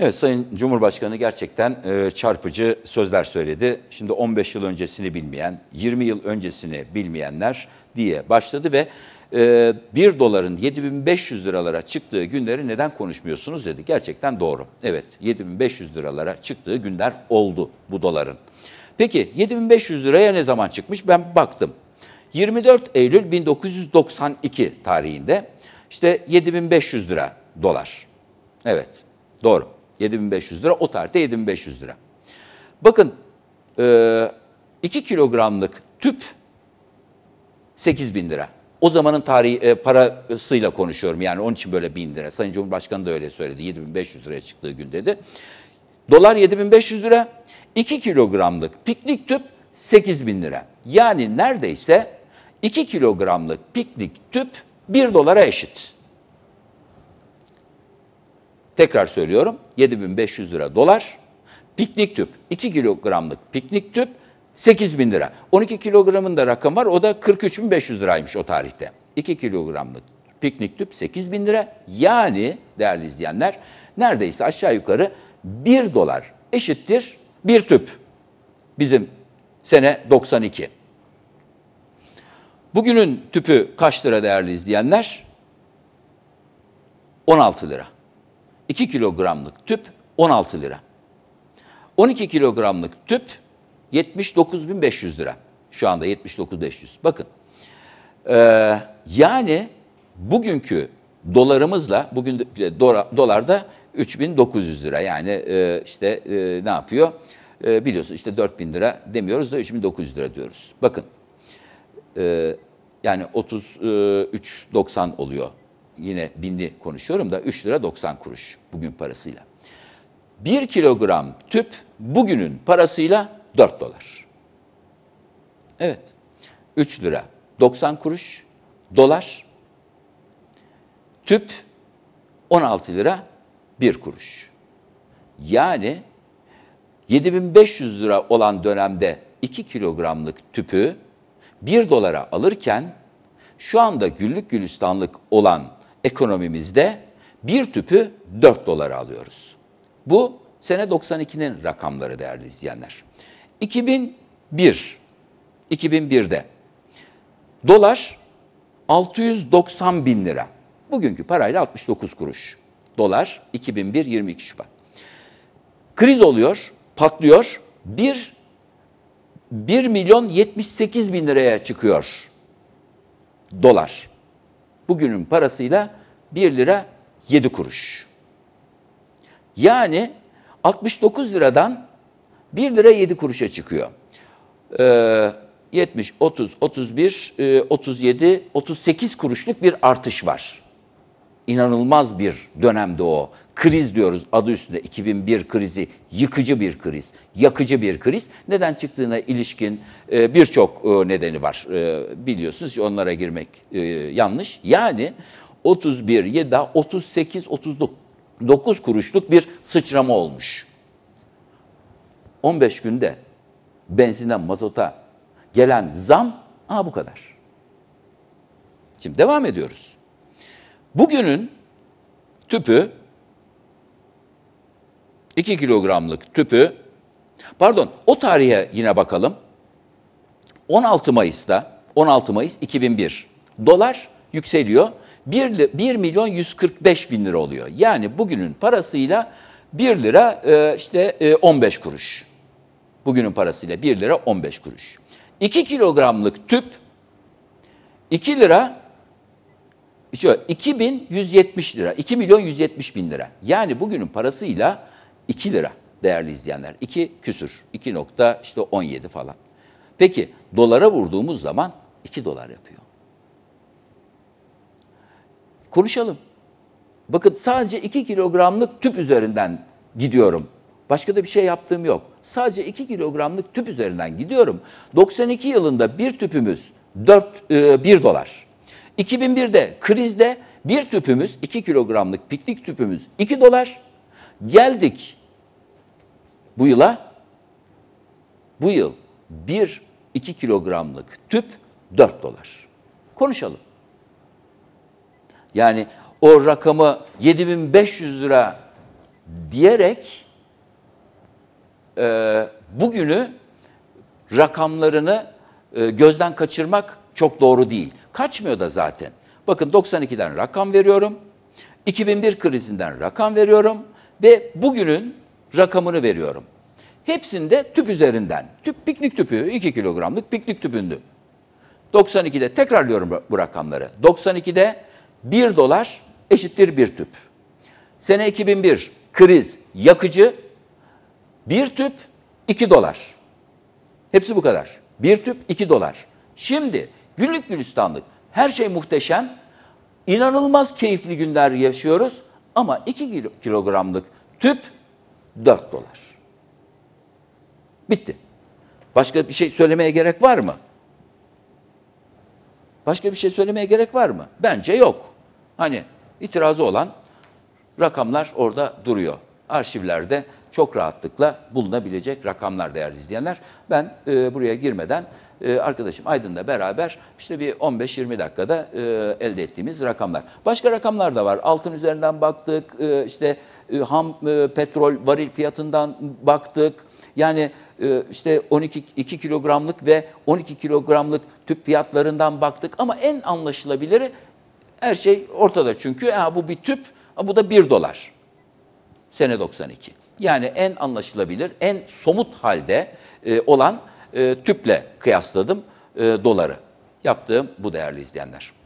Evet Sayın Cumhurbaşkanı gerçekten e, çarpıcı sözler söyledi. Şimdi 15 yıl öncesini bilmeyen, 20 yıl öncesini bilmeyenler diye başladı ve e, 1 doların 7500 liralara çıktığı günleri neden konuşmuyorsunuz dedi. Gerçekten doğru. Evet 7500 liralara çıktığı günler oldu bu doların. Peki 7500 liraya ne zaman çıkmış ben baktım. 24 Eylül 1992 tarihinde işte 7500 lira dolar. Evet doğru. 7500 lira. O tarihte 7500 lira. Bakın 2 e, kilogramlık tüp 8000 lira. O zamanın tarihi e, parasıyla konuşuyorum yani onun için böyle 1000 lira. Sayın Cumhurbaşkanı da öyle söyledi 7500 liraya çıktığı gün dedi. Dolar 7500 lira, 2 kilogramlık piknik tüp 8000 lira. Yani neredeyse 2 kilogramlık piknik tüp 1 dolara eşit. Tekrar söylüyorum 7500 lira dolar. Piknik tüp 2 kilogramlık piknik tüp 8000 lira. 12 kilogramın da rakam var o da 43.500 liraymış o tarihte. 2 kilogramlık piknik tüp 8000 lira. Yani değerli izleyenler neredeyse aşağı yukarı 1 dolar eşittir 1 tüp. Bizim sene 92. Bugünün tüpü kaç lira değerli izleyenler? 16 lira. 2 kilogramlık tüp 16 lira. 12 kilogramlık tüp 79.500 lira. Şu anda 79.500. Bakın. Ee, yani bugünkü dolarımızla bugün e, dolar da 3900 lira. Yani e, işte e, ne yapıyor? E, biliyorsun işte 4000 lira demiyoruz da 3900 lira diyoruz. Bakın. E, yani 33.90 e, oluyor yine binli konuşuyorum da 3 lira 90 kuruş bugün parasıyla. 1 kilogram tüp bugünün parasıyla 4 dolar. Evet. 3 lira 90 kuruş dolar. Tüp 16 lira 1 kuruş. Yani 7500 lira olan dönemde 2 kilogramlık tüpü 1 dolara alırken şu anda güllük gülistanlık olan ekonomimizde bir tüpü 4 dolara alıyoruz. Bu sene 92'nin rakamları değerli izleyenler. 2001 2001'de dolar 690 bin lira. Bugünkü parayla 69 kuruş. Dolar 2001 22 Şubat. Kriz oluyor, patlıyor. 1 1 milyon 78 bin liraya çıkıyor dolar bugünün parasıyla 1 lira 7 kuruş. Yani 69 liradan 1 lira 7 kuruşa çıkıyor. Ee, 70, 30, 31, 37, 38 kuruşluk bir artış var inanılmaz bir dönemde o. Kriz diyoruz adı üstünde 2001 krizi yıkıcı bir kriz, yakıcı bir kriz. Neden çıktığına ilişkin e, birçok e, nedeni var e, biliyorsunuz onlara girmek yanlış. Yani 31 ya da 38 39 kuruşluk bir sıçrama olmuş. 15 günde benzinden mazota gelen zam aha bu kadar. Şimdi devam ediyoruz. Bugünün tüpü 2 kilogramlık tüpü pardon o tarihe yine bakalım. 16 Mayıs'ta 16 Mayıs 2001 dolar yükseliyor. 1, 1 milyon 145 bin lira oluyor. Yani bugünün parasıyla 1 lira e, işte 15 e, kuruş. Bugünün parasıyla 1 lira 15 kuruş. 2 kilogramlık tüp 2 lira şöyle, 2170 lira, 2 milyon 170 bin lira. Yani bugünün parasıyla 2 lira değerli izleyenler. 2 küsür, 2 nokta işte 17 falan. Peki dolara vurduğumuz zaman 2 dolar yapıyor. Konuşalım. Bakın sadece 2 kilogramlık tüp üzerinden gidiyorum. Başka da bir şey yaptığım yok. Sadece 2 kilogramlık tüp üzerinden gidiyorum. 92 yılında bir tüpümüz 4, 1 e, dolar. 2001'de krizde bir tüpümüz 2 kilogramlık piknik tüpümüz 2 dolar. Geldik bu yıla. Bu yıl 1 2 kilogramlık tüp 4 dolar. Konuşalım. Yani o rakamı 7500 lira diyerek e, bugünü rakamlarını e, gözden kaçırmak çok doğru değil. Kaçmıyor da zaten. Bakın 92'den rakam veriyorum. 2001 krizinden rakam veriyorum ve bugünün rakamını veriyorum. Hepsinde tüp üzerinden. Tüp piknik tüpü 2 kilogramlık piknik tüpündü. 92'de tekrarlıyorum bu rakamları. 92'de 1 dolar eşittir 1 tüp. Sene 2001 kriz yakıcı 1 tüp 2 dolar. Hepsi bu kadar. 1 tüp 2 dolar. Şimdi Günlük gülistanlık. Her şey muhteşem. İnanılmaz keyifli günler yaşıyoruz. Ama 2 kilogramlık tüp 4 dolar. Bitti. Başka bir şey söylemeye gerek var mı? Başka bir şey söylemeye gerek var mı? Bence yok. Hani itirazı olan rakamlar orada duruyor arşivlerde çok rahatlıkla bulunabilecek rakamlar değerli izleyenler. Ben e, buraya girmeden e, arkadaşım Aydın'la beraber işte bir 15-20 dakikada e, elde ettiğimiz rakamlar. Başka rakamlar da var. Altın üzerinden baktık, e, işte e, ham e, petrol varil fiyatından baktık. Yani e, işte 12 2 kilogramlık ve 12 kilogramlık tüp fiyatlarından baktık ama en anlaşılabiliri her şey ortada çünkü ha, bu bir tüp, bu da 1 dolar. Sene 92. Yani en anlaşılabilir, en somut halde e, olan e, tüple kıyasladım e, doları. Yaptığım bu değerli izleyenler.